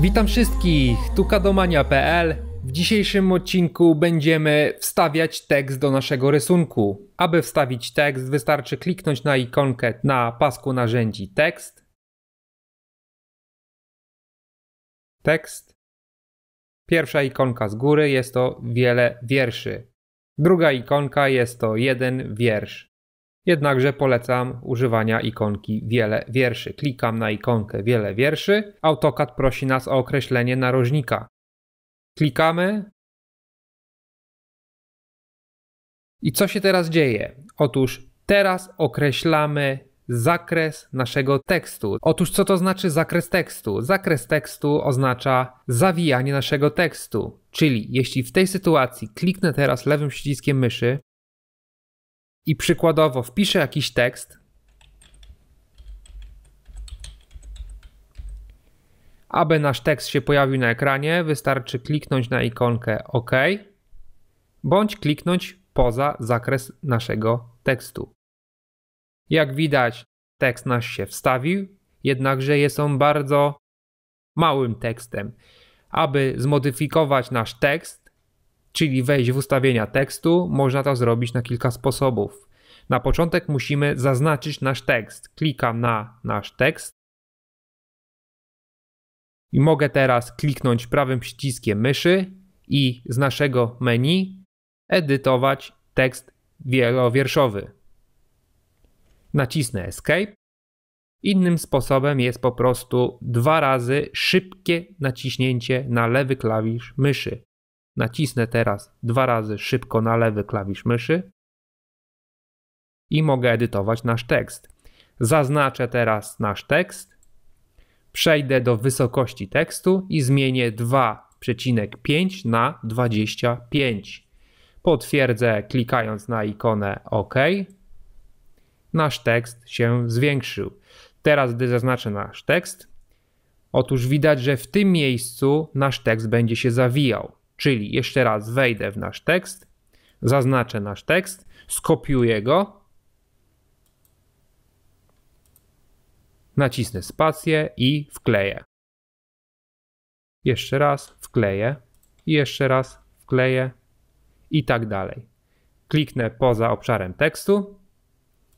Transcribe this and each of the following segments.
Witam wszystkich, tu kadomania.pl. W dzisiejszym odcinku będziemy wstawiać tekst do naszego rysunku. Aby wstawić tekst wystarczy kliknąć na ikonkę na pasku narzędzi tekst. Tekst. Pierwsza ikonka z góry jest to wiele wierszy. Druga ikonka jest to jeden wiersz. Jednakże polecam używania ikonki wiele wierszy. Klikam na ikonkę wiele wierszy. AutoCAD prosi nas o określenie narożnika. Klikamy. I co się teraz dzieje? Otóż teraz określamy zakres naszego tekstu. Otóż co to znaczy zakres tekstu? Zakres tekstu oznacza zawijanie naszego tekstu. Czyli jeśli w tej sytuacji kliknę teraz lewym przyciskiem myszy i przykładowo wpiszę jakiś tekst, Aby nasz tekst się pojawił na ekranie, wystarczy kliknąć na ikonkę OK bądź kliknąć poza zakres naszego tekstu. Jak widać, tekst nasz się wstawił, jednakże jest on bardzo małym tekstem. Aby zmodyfikować nasz tekst, czyli wejść w ustawienia tekstu, można to zrobić na kilka sposobów. Na początek musimy zaznaczyć nasz tekst. Klikam na nasz tekst i mogę teraz kliknąć prawym przyciskiem myszy i z naszego menu edytować tekst wielowierszowy. Nacisnę Escape. Innym sposobem jest po prostu dwa razy szybkie naciśnięcie na lewy klawisz myszy. Nacisnę teraz dwa razy szybko na lewy klawisz myszy i mogę edytować nasz tekst. Zaznaczę teraz nasz tekst, przejdę do wysokości tekstu i zmienię 2,5 na 25. Potwierdzę klikając na ikonę OK. Nasz tekst się zwiększył. Teraz, gdy zaznaczę nasz tekst, otóż widać, że w tym miejscu nasz tekst będzie się zawijał. Czyli jeszcze raz wejdę w nasz tekst, zaznaczę nasz tekst, skopiuję go nacisnę spację i wkleję. Jeszcze raz wkleję i jeszcze raz wkleję i tak dalej. Kliknę poza obszarem tekstu.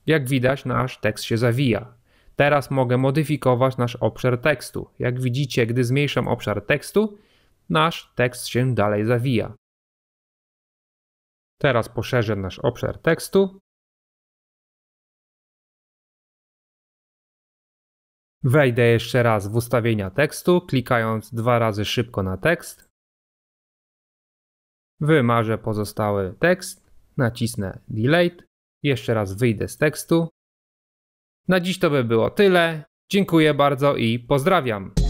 Jak widać, nasz tekst się zawija. Teraz mogę modyfikować nasz obszar tekstu. Jak widzicie, gdy zmniejszam obszar tekstu, nasz tekst się dalej zawija. Teraz poszerzę nasz obszar tekstu Wejdę jeszcze raz w ustawienia tekstu, klikając dwa razy szybko na tekst. Wymarzę pozostały tekst, nacisnę Delete, jeszcze raz wyjdę z tekstu. Na dziś to by było tyle. Dziękuję bardzo i pozdrawiam.